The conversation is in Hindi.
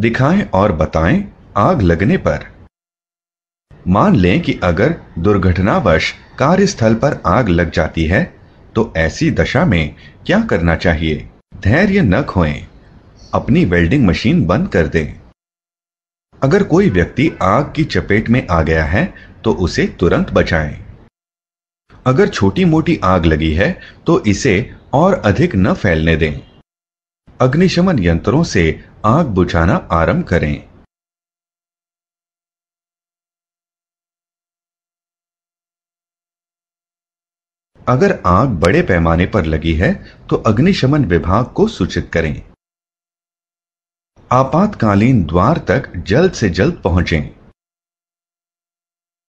दिखाएं और बताएं आग लगने पर मान लें कि अगर दुर्घटनावश कार्यस्थल पर आग लग जाती है तो ऐसी दशा में क्या करना चाहिए धैर्य न खोएं अपनी वेल्डिंग मशीन बंद कर दें अगर कोई व्यक्ति आग की चपेट में आ गया है तो उसे तुरंत बचाएं। अगर छोटी मोटी आग लगी है तो इसे और अधिक न फैलने दें अग्निशमन यंत्रों से आग बुझाना आरंभ करें अगर आग बड़े पैमाने पर लगी है तो अग्निशमन विभाग को सूचित करें आपातकालीन द्वार तक जल्द से जल्द पहुंचें।